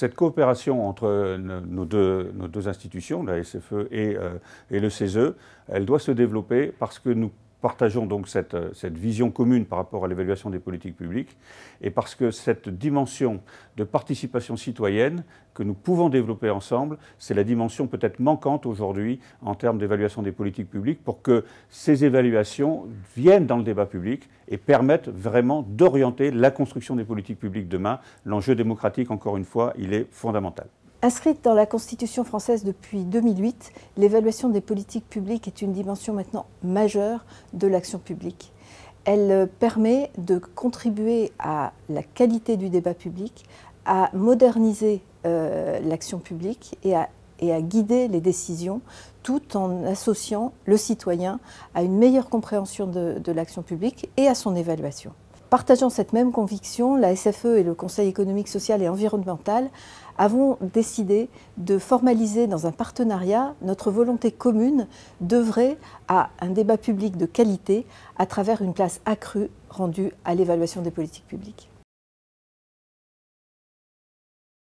cette coopération entre nos deux, institutions, la SFE et, euh, et le CESE, elle doit se développer parce que nous partageons donc euh, cette, vision commune par rapport à l'évaluation des politiques publiques, et parce que cette dimension de participation citoyenne que nous pouvons développer ensemble, c'est la dimension peut-être manquante aujourd'hui en termes d'évaluation des politiques publiques, pour que ces évaluations viennent dans le débat public et permettent vraiment d'orienter la construction des politiques publiques demain. L'enjeu démocratique, encore une fois, il est fondamental. Inscrite dans la Constitution française depuis 2008, l'évaluation des politiques publiques est une dimension maintenant majeure de l'action publique. Elle euh, permet de contribuer à la qualité du débat public, à moderniser euh, l'action publique et à, guider les décisions tout en associant le citoyen à une meilleure compréhension de l'action publique et à son évaluation. Partageant cette même conviction, la SFE et le Conseil économique, social et environnemental avons décidé de formaliser dans un partenariat notre volonté commune d'œuvrer à un débat public de qualité à travers une place accrue rendue à l'évaluation des politiques publiques.